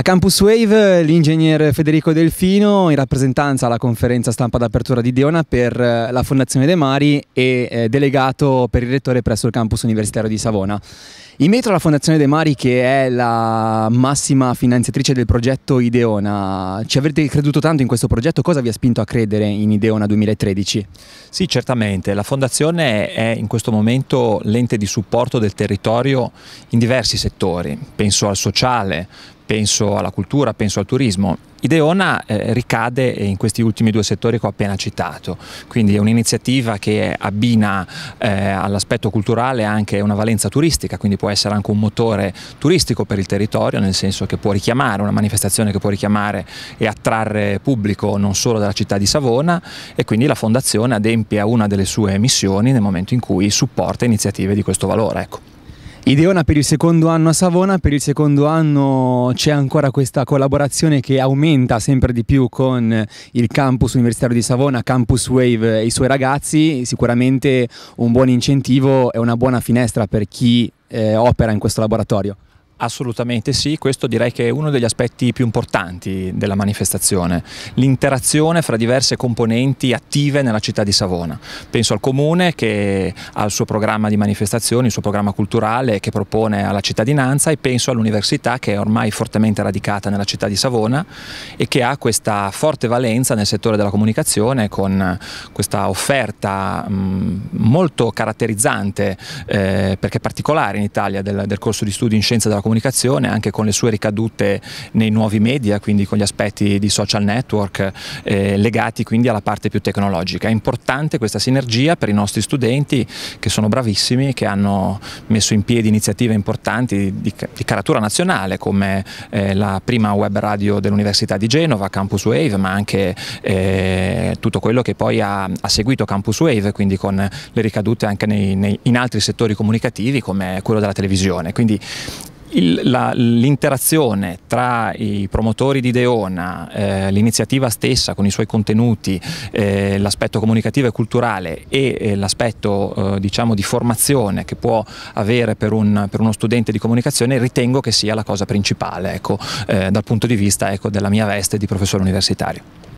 A Campus Wave eh, l'ingegner Federico Delfino in rappresentanza alla conferenza stampa d'apertura di Deona per eh, la Fondazione De Mari e eh, delegato per il rettore presso il campus universitario di Savona. In metro alla Fondazione De Mari che è la massima finanziatrice del progetto Ideona, ci avete creduto tanto in questo progetto? Cosa vi ha spinto a credere in Ideona 2013? Sì, certamente. La Fondazione è in questo momento l'ente di supporto del territorio in diversi settori. Penso al sociale, penso alla cultura, penso al turismo. Ideona eh, ricade in questi ultimi due settori che ho appena citato, quindi è un'iniziativa che abbina eh, all'aspetto culturale anche una valenza turistica, quindi può essere anche un motore turistico per il territorio, nel senso che può richiamare, una manifestazione che può richiamare e attrarre pubblico non solo della città di Savona e quindi la fondazione adempie a una delle sue missioni nel momento in cui supporta iniziative di questo valore. Ecco. Ideona per il secondo anno a Savona, per il secondo anno c'è ancora questa collaborazione che aumenta sempre di più con il campus universitario di Savona, Campus Wave e i suoi ragazzi, sicuramente un buon incentivo e una buona finestra per chi eh, opera in questo laboratorio. Assolutamente sì, questo direi che è uno degli aspetti più importanti della manifestazione, l'interazione fra diverse componenti attive nella città di Savona. Penso al comune che ha il suo programma di manifestazioni, il suo programma culturale che propone alla cittadinanza e penso all'università che è ormai fortemente radicata nella città di Savona e che ha questa forte valenza nel settore della comunicazione con questa offerta molto caratterizzante eh, perché particolare in Italia del, del corso di studi in scienza della comunicazione comunicazione anche con le sue ricadute nei nuovi media, quindi con gli aspetti di social network eh, legati quindi alla parte più tecnologica. È importante questa sinergia per i nostri studenti che sono bravissimi, che hanno messo in piedi iniziative importanti di, di caratura nazionale come eh, la prima web radio dell'Università di Genova, Campus Wave, ma anche eh, tutto quello che poi ha, ha, seguito Campus Wave, quindi con le ricadute anche nei, nei, in altri settori comunicativi come quello della televisione. Quindi l'interazione tra i promotori di Deona, eh, l'iniziativa stessa con i suoi contenuti, eh, l'aspetto comunicativo e culturale e eh, l'aspetto eh, diciamo di formazione che può avere per, un, per, uno studente di comunicazione ritengo che sia la cosa principale ecco, eh, dal punto di vista ecco, della mia veste di professore universitario.